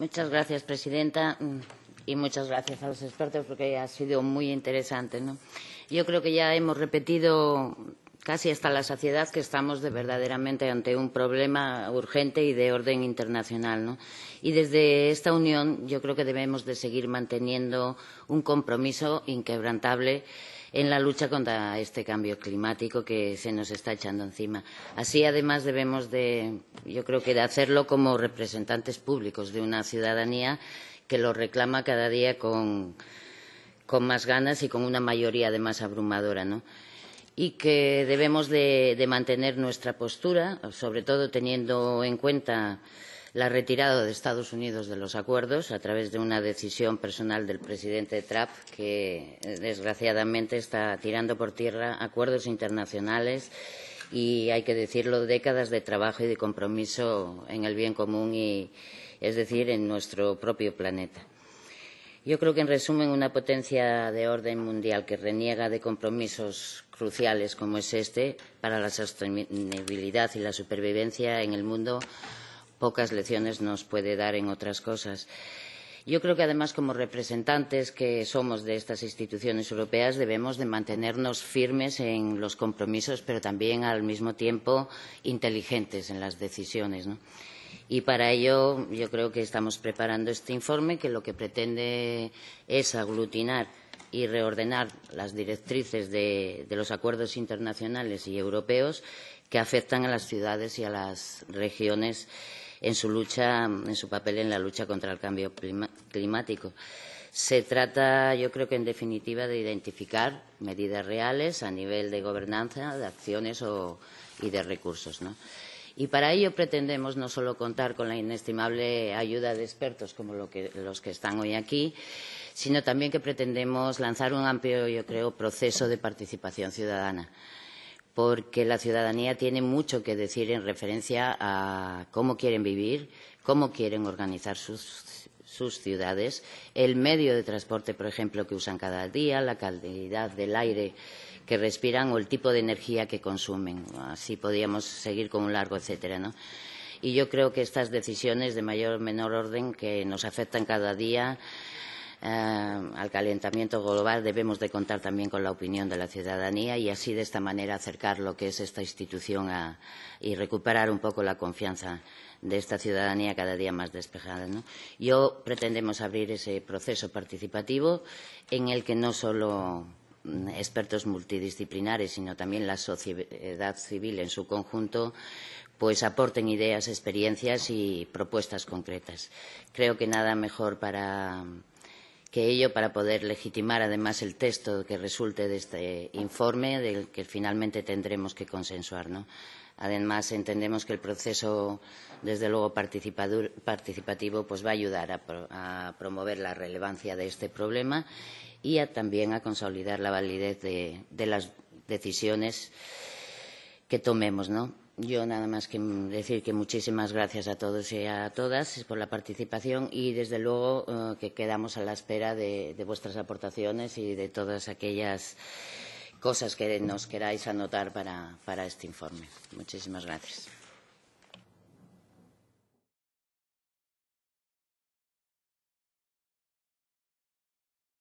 Muchas gracias, presidenta, y muchas gracias a los expertos porque ha sido muy interesante. ¿no? Yo creo que ya hemos repetido casi hasta la saciedad que estamos de verdaderamente ante un problema urgente y de orden internacional. ¿no? Y desde esta Unión yo creo que debemos de seguir manteniendo un compromiso inquebrantable en la lucha contra este cambio climático que se nos está echando encima. Así, además, debemos de, yo creo que de hacerlo como representantes públicos de una ciudadanía que lo reclama cada día con, con más ganas y con una mayoría además abrumadora, ¿no? y que debemos de, mantener nuestra postura, sobre todo teniendo en cuenta la retirada de Estados Unidos de los acuerdos a través de una decisión personal del presidente Trump que eh, desgraciadamente está tirando por tierra acuerdos internacionales y hay que decirlo décadas de trabajo y de compromiso en el bien común y es decir en nuestro propio planeta. Yo creo que, en resumen, una potencia de orden mundial que reniega de compromisos cruciales como es este para la sostenibilidad y la supervivencia en el mundo, pocas lecciones nos puede dar en otras cosas. Yo creo que, además, como representantes que somos de estas instituciones europeas, debemos de mantenernos firmes en los compromisos, pero también, al mismo tiempo, inteligentes en las decisiones. ¿no? Y para ello yo creo que estamos preparando este informe que lo que pretende es aglutinar y reordenar las directrices de, los acuerdos internacionales y europeos que afectan a las ciudades y a las regiones en su lucha, en su papel en la lucha contra el cambio climático. Se trata, yo creo que en definitiva, de identificar medidas reales a nivel de gobernanza, de acciones y de recursos. Y para ello pretendemos no solo contar con la inestimable ayuda de expertos como los que están hoy aquí, sino también que pretendemos lanzar un amplio, yo creo, proceso de participación ciudadana, porque la ciudadanía tiene mucho que decir en referencia a cómo quieren vivir, cómo quieren organizar sus ciudades, el medio de transporte, por ejemplo, que usan cada día, la calidad del aire que respiran o el tipo de energía que consumen. Así podríamos seguir con un largo etcétera, Y yo creo que estas decisiones de mayor o menor orden que nos afectan cada día eh, al calentamiento global debemos de contar también con la opinión de la ciudadanía y así de esta manera acercar lo que es esta institución a, y recuperar un poco la confianza de esta ciudadanía cada día más despejada. Yo pretendemos abrir ese proceso participativo en el que no solo expertos multidisciplinares, sino también la sociedad civil en su conjunto, pues aporten ideas, experiencias y propuestas concretas. Creo que nada mejor para que ello para poder legitimar además el texto que resulte de este informe del que finalmente tendremos que consensuar, ¿no? Además, entendemos que el proceso, desde luego, participativo pues va a ayudar a, a, promover la relevancia de este problema y también a consolidar la validez de, las decisiones que tomemos, ¿no? Yo nada más que decir que muchísimas gracias a todos y a todas por la participación y desde luego eh, que quedamos a la espera de, vuestras aportaciones y de todas aquellas cosas que nos queráis anotar para este informe. Muchísimas gracias.